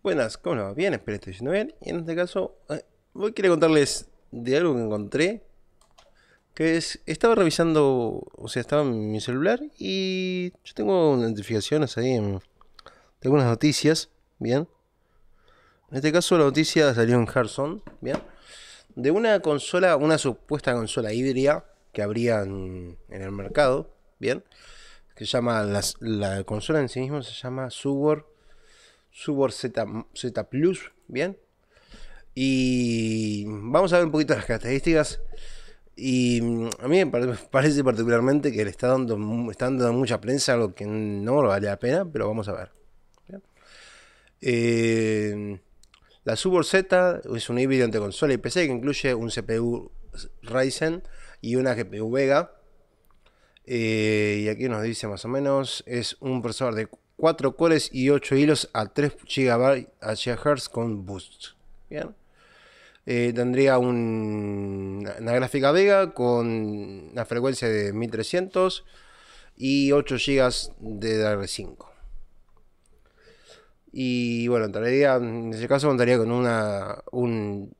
Buenas, ¿cómo va? Bien, espero que esté bien. Y en este caso, eh, voy quiero contarles de algo que encontré. Que es, estaba revisando, o sea, estaba en mi celular y yo tengo notificaciones ahí en, de algunas noticias, ¿bien? En este caso la noticia salió en Hearthstone. ¿bien? De una consola, una supuesta consola híbrida que habría en, el mercado, ¿bien? Que se llama, la, consola en sí misma se llama Subword Subor Z, Z Plus, ¿bien? Y vamos a ver un poquito las características. Y mm, a mí me parece particularmente que le está dando, está mucha prensa, algo que no vale la pena, pero vamos a ver. Eh, la Subor Z es un híbrido entre consola y PC que incluye un CPU Ryzen y una GPU Vega. Eh, y aquí nos dice más o menos, es un procesador de 4 cores y 8 hilos a 3 GB GHz con boost. Bien. Eh, tendría un, una gráfica Vega con una frecuencia de 1300 y 8 GB de DR5. Y bueno, entraría, en ese caso contaría con una, un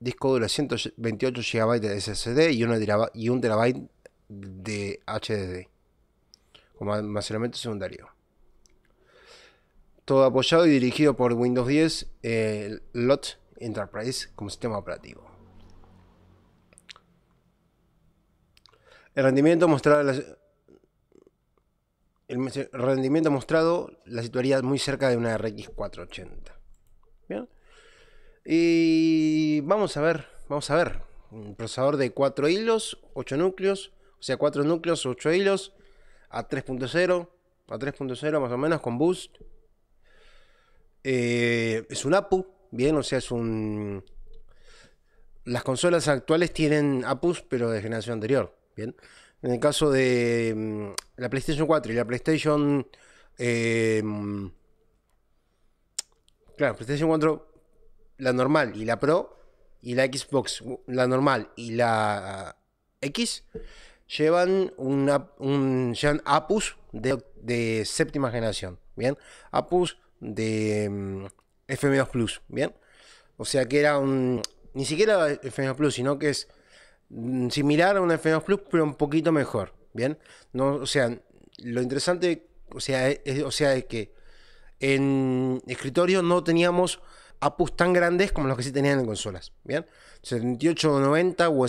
disco duro de 128 GB de SSD y, una y un terabyte de HDD como almacenamiento secundario todo apoyado y dirigido por Windows 10 el LOT Enterprise como sistema operativo. El rendimiento mostrado, la, el rendimiento mostrado la situaría muy cerca de una RX 480. ¿Bien? Y vamos a ver, vamos a ver. Un procesador de 4 hilos, 8 núcleos, o sea, 4 núcleos, 8 hilos, a 3.0, a 3.0 más o menos con boost. Eh, es un APU, bien, o sea, es un... Las consolas actuales tienen APUs, pero de generación anterior, bien. En el caso de mm, la PlayStation 4 y la PlayStation... Eh, mm, claro, PlayStation 4, la normal y la Pro, y la Xbox, la normal y la X, llevan, un, llevan APUs de, de séptima generación, ¿bien? APUs de mm, FM2 Plus, ¿bien? O sea que era un. Ni siquiera FM2 Plus, sino que es mm, similar a un FM2 Plus, pero un poquito mejor, ¿bien? No, o sea, lo interesante, o sea, es, e, o sea, es que en escritorio no teníamos APUs tan grandes como los que sí tenían en consolas, ¿bien? 7890 o,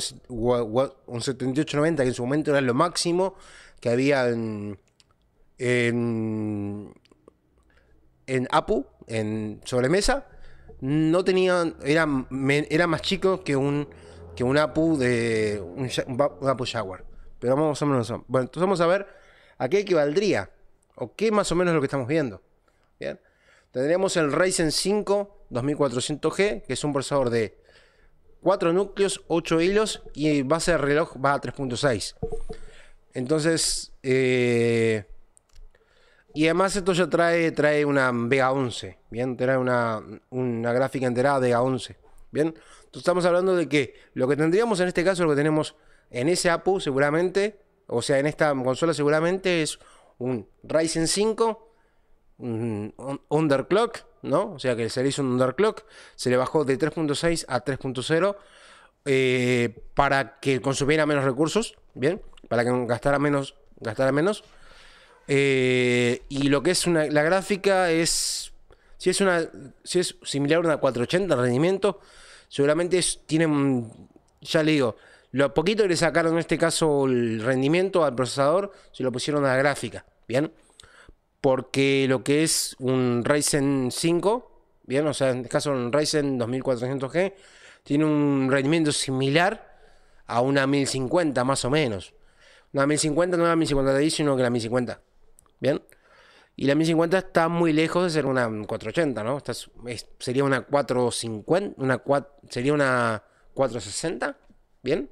un 7890, que en su momento era lo máximo que había en en APU, en sobremesa, no tenían, eran, era más chico que un, que un APU de un, APU Jaguar. Pero vamos a Bueno, entonces vamos a ver a qué equivaldría o qué más o menos lo que estamos viendo. Bien. Tendríamos el Ryzen 5 2400G, que es un procesador de 4 núcleos, 8 hilos y base de reloj va a 3.6. Entonces, eh, y además esto ya trae, trae una Vega 11, ¿bien? Trae una, una gráfica enterada a 11, ¿bien? Entonces estamos hablando de que lo que tendríamos en este caso, lo que tenemos en ese APU seguramente, o sea, en esta consola seguramente es un Ryzen 5, underclock, ¿no? O sea, que se le hizo un underclock, se le bajó de 3.6 a 3.0 eh, para que consumiera menos recursos, ¿bien? Para que gastara menos, gastara menos eh, y lo que es una, la gráfica es. Si es, una, es similar a una 480 rendimiento, seguramente tiene Ya le digo, lo poquito que le sacaron en este caso el rendimiento al procesador, Si lo pusieron a la gráfica. Bien. Porque lo que es un Ryzen 5, bien, o sea, en este caso un Ryzen 2400G, tiene un rendimiento similar a una 1050 más o menos. Una 1050, no una 1050 te sino que la 1050. ¿bien? Y la 1050 está muy lejos de ser una 480, ¿no? sería una 450, una sería una 460, ¿bien?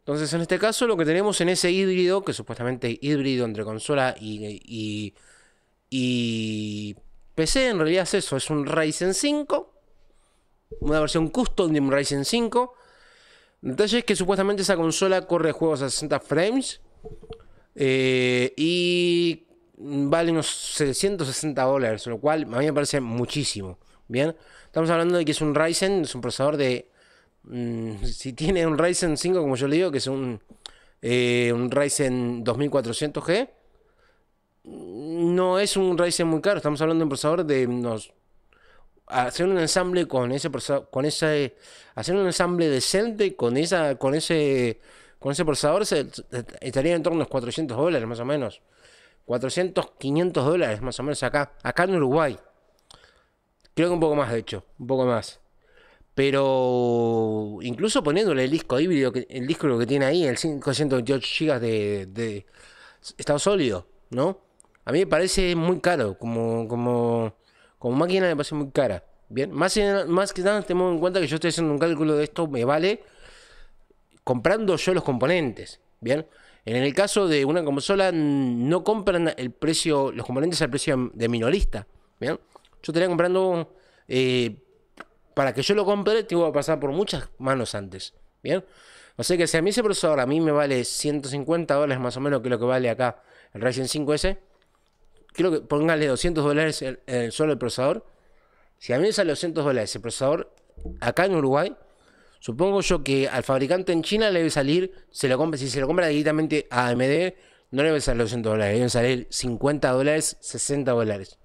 Entonces, en este caso, lo que tenemos en ese híbrido, que supuestamente híbrido entre consola y, y, PC, en realidad es eso, es un Ryzen 5, una versión custom de un Ryzen 5. Detalle es que supuestamente esa consola corre juegos a 60 frames. Eh, y vale unos 760 dólares, lo cual a mí me parece muchísimo. Bien, estamos hablando de que es un Ryzen, es un procesador de. Mm, si tiene un Ryzen 5, como yo le digo, que es un, eh, un Ryzen 2400G, no es un Ryzen muy caro. Estamos hablando de un procesador de nos Hacer un ensamble con ese procesador, con ese. Hacer un ensamble decente con, esa, con ese. Con ese procesador se, estaría en torno a unos 400 dólares más o menos. 400, 500 dólares más o menos acá, acá en Uruguay. Creo que un poco más, de hecho, un poco más. Pero incluso poniéndole el disco híbrido, el disco que tiene ahí, el 528 GB de, estado sólido, ¿no? A mí me parece muy caro, como, como, como máquina me parece muy cara. Bien, más, más que nada tenemos en cuenta que yo estoy haciendo un cálculo de esto, me vale comprando yo los componentes. Bien, en el caso de una consola, no compran el precio, los componentes al precio de minorista. ¿bien? Yo estaría comprando. Eh, para que yo lo compre, te tengo a pasar por muchas manos antes. ¿Bien? O sea que si a mí ese procesador a mí me vale 150 dólares más o menos, que lo que vale acá el Ryzen 5S, Quiero que póngale 200 dólares solo el procesador. Si a mí me sale 200 dólares el procesador acá en Uruguay, Supongo yo que al fabricante en China le debe salir, si se lo compra directamente a AMD, no le debe salir los 100 dólares, deben salir 50 dólares, 60 dólares.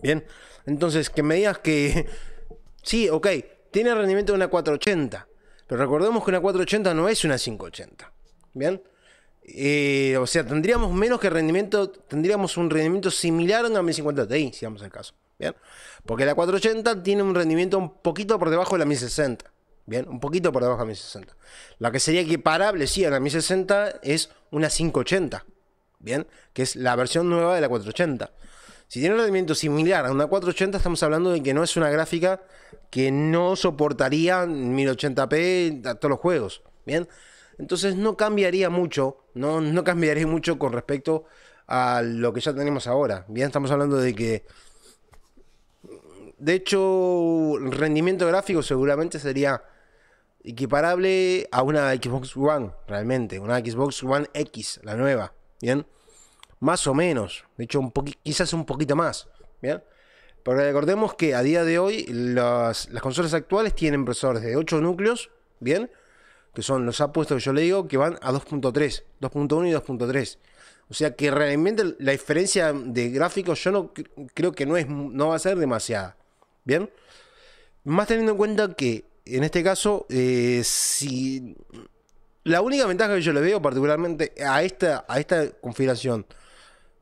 Bien, entonces que me digas que sí, ok, tiene rendimiento de una 480, pero recordemos que una 480 no es una 580. Bien, eh, o sea, tendríamos menos que rendimiento, tendríamos un rendimiento similar a una 1050 Ti, si vamos el caso. Bien, porque la 480 tiene un rendimiento un poquito por debajo de la 1060. Bien, un poquito por debajo de la 1060. La que sería equiparable, sí, a mi 1060 es una 580. Bien, que es la versión nueva de la 480. Si tiene un rendimiento similar a una 480, estamos hablando de que no es una gráfica que no soportaría 1080p a todos los juegos. Bien, entonces no cambiaría mucho, no, no cambiaría mucho con respecto a lo que ya tenemos ahora. Bien, estamos hablando de que de hecho, el rendimiento gráfico seguramente sería equiparable a una Xbox One, realmente, una Xbox One X, la nueva, ¿bien? Más o menos, de hecho, un quizás un poquito más, ¿bien? Pero recordemos que a día de hoy las, las consolas actuales tienen procesadores de 8 núcleos, ¿bien? Que son los apuestos que yo le digo, que van a 2.3, 2.1 y 2.3. O sea que realmente la diferencia de gráficos yo no creo que no, es, no va a ser demasiada. ¿Bien? Más teniendo en cuenta que en este caso, eh, si. La única ventaja que yo le veo, particularmente a esta, a esta configuración,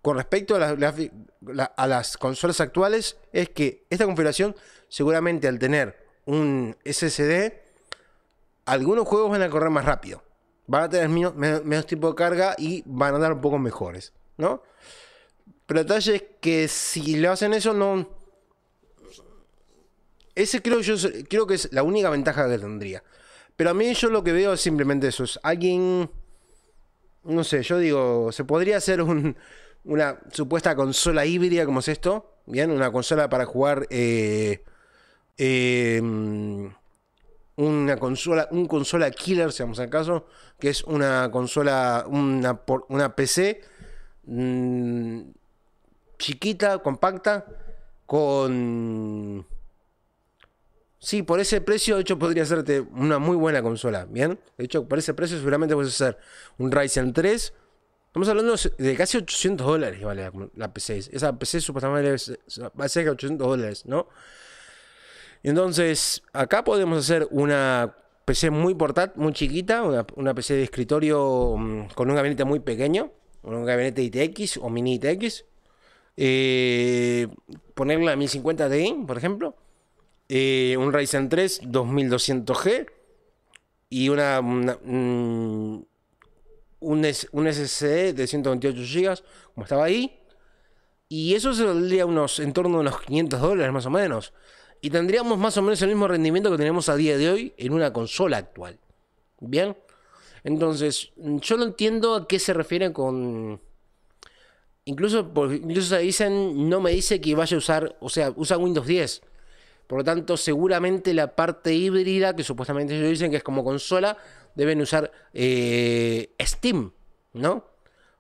con respecto a las, consolas actuales, es que esta configuración, seguramente al tener un SSD, algunos juegos van a correr más rápido. Van a tener menos, tiempo de carga y van a andar un poco mejores, ¿no? Pero el detalle es que si le hacen eso, no, ese creo yo creo que es la única ventaja que tendría. Pero a mí yo lo que veo es simplemente eso. Es alguien. No sé, yo digo, se podría hacer una supuesta consola híbrida como es esto. Bien, una consola para jugar. Eh, em, una consola, un consola killer, si vamos al caso, que es una consola, una, una PC mm, chiquita, compacta, con Sí, por ese precio, de hecho, podría hacerte una muy buena consola, ¿bien? De hecho, por ese precio seguramente puedes hacer un Ryzen 3. Estamos hablando de casi 800 dólares, vale, la PC Esa PC supuestamente va a ser 800 dólares, ¿no? Entonces, acá podemos hacer una PC muy portátil, muy chiquita, una, PC de escritorio mm, con un gabinete muy pequeño, un gabinete ITX o mini ITX. Eh, ponerla a 1050 Ti, por ejemplo eh, un Ryzen 3 2200G y una, mm, un, un, SSD de 128 GB, como estaba ahí. Y eso se valdría unos, en torno a unos 500 dólares más o menos. Y tendríamos más o menos el mismo rendimiento que tenemos a día de hoy en una consola actual. Bien. Entonces, mm, yo no entiendo a qué se refiere con. Incluso, incluso dicen, no me dice que vaya a usar, o sea, usa Windows 10. Por lo tanto, seguramente la parte híbrida, que supuestamente ellos dicen que es como consola, deben usar eh, Steam, ¿no?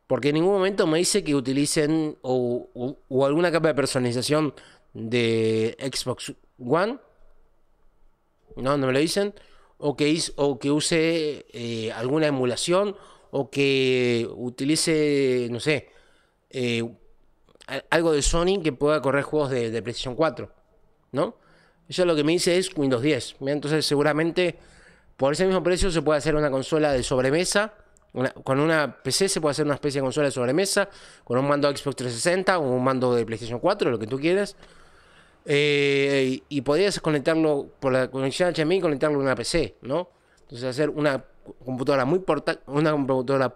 Porque en ningún momento me dice que utilicen o, alguna capa de personalización de Xbox One. No, no me lo dicen. O que, use eh, alguna emulación. O que utilice, no sé, eh, algo de Sony que pueda correr juegos de, de PlayStation 4. ¿No? Eso lo que me dice es Windows 10. Entonces seguramente por ese mismo precio se puede hacer una consola de sobremesa. con una PC se puede hacer una especie de consola de sobremesa. Con un mando Xbox 360 o un mando de PlayStation 4, lo que tú quieras. Eh, y, podrías conectarlo por la conexión HDMI conectarlo a una PC, ¿no? Entonces hacer una computadora muy portátil, una computadora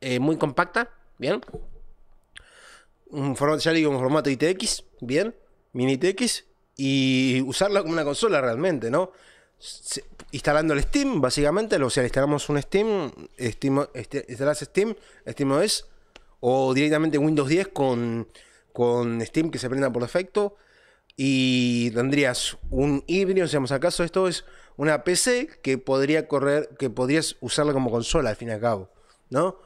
eh, muy compacta, bien. Un formato, formato ITX, bien, mini ITX y usarla como una consola realmente, ¿no? instalando el Steam, básicamente, o sea, instalamos un Steam, Steam este, instalas Steam, Steam OS, o directamente Windows 10 con, con Steam que se prenda por defecto, y tendrías un híbrido, sea, acaso esto es una PC que podría correr, que podrías usarla como consola al fin y al cabo, ¿no?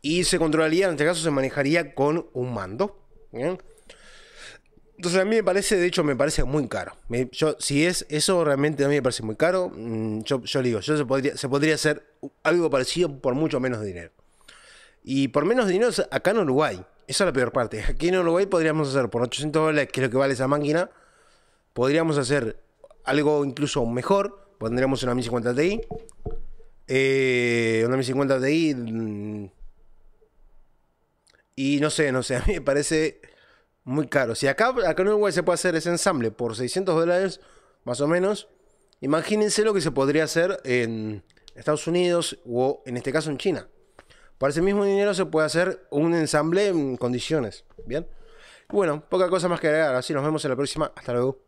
Y se controlaría, en este caso se manejaría con un mando, ¿bien? Entonces a mí me parece, de hecho, me parece muy caro. yo, si es eso, realmente a mí me parece muy caro. Mm, yo, yo digo, yo se podría, se podría hacer algo parecido por mucho menos dinero. Y por menos dinero acá en Uruguay. Esa es la peor parte. Aquí en Uruguay podríamos hacer por 800 dólares, que es lo que vale esa máquina, podríamos hacer algo incluso mejor. Pondríamos una 1050 Ti. Eh, una 1050 Ti. Mm, y no sé, no sé, a mí me parece muy caro. Si acá, acá en Uruguay se puede hacer ese ensamble por 600 dólares, más o menos, imagínense lo que se podría hacer en Estados Unidos o en este caso en China. Para ese mismo dinero se puede hacer un ensamble en condiciones. Bien. Bueno, poca cosa más que agregar. Así nos vemos en la próxima. Hasta luego.